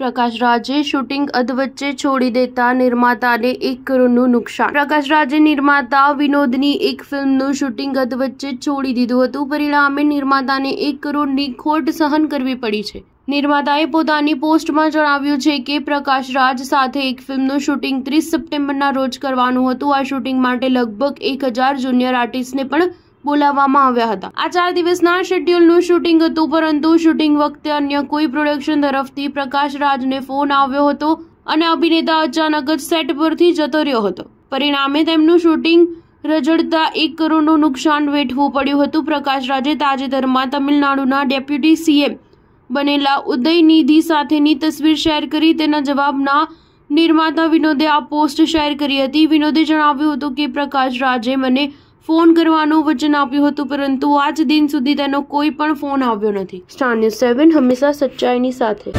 પ્રકાશ રાજે shooting અધવચ્ચે છોડી દેતા નિર્માતાને એક કરોડનું નુકસાન પ્રકાશ રાજે નિર્માતા વિનોદની એક ફિલ્મનું શૂટિંગ અધવચ્ચે છોડી દીધું હતું પરિણામે નિર્માતાને એક કરોડની ખોટ સહન કરવી પડી છે નિર્માતાએ પોતાની પોસ્ટમાં જણાવ્યું છે કે પ્રકાશ રાજ સાથે એક ફિલ્મનું શૂટિંગ ત્રીસ સપ્ટેમ્બરના રોજ કરવાનું હતું આ શૂટિંગ માટે લગભગ એક હજાર જુનિયર આર્ટિસ્ટને પણ બોલાવવામાં આવ્યા હતા આ ચાર દિવસના શેડ્યુલનું શૂટિંગ હતું પરંતુ શૂટિંગ વખતે અન્ય કોઈ પ્રોડક્શન તરફથી પ્રકાશ રાજને ફોન આવ્યો હતો અને અભિનેતા અચાનક જ સેટ પરથી જતો રહ્યો હતો પરિણામે તેમનું શૂટિંગ રજડતા એક કરોડનું નુકસાન વેઠવું પડ્યું હતું પ્રકાશ રાજે તાજેતરમાં તમિલનાડુના ડેપ્યુટી સીએમ બનેલા ઉદયનિધિ સાથેની તસવીર શેર કરી તેના જવાબના નિર્માતા વિનોદે આ પોસ્ટ શેર કરી હતી વિનોદે જણાવ્યું હતું કે પ્રકાશ રાજે મને ફોન કરવાનું વચન આપ્યું હતું પરંતુ આજ દિન સુધી તેનો કોઈ પણ ફોન આવ્યો નથી સ્ટાર ન્યૂઝ સેવન હંમેશા સચ્ચાઈની સાથે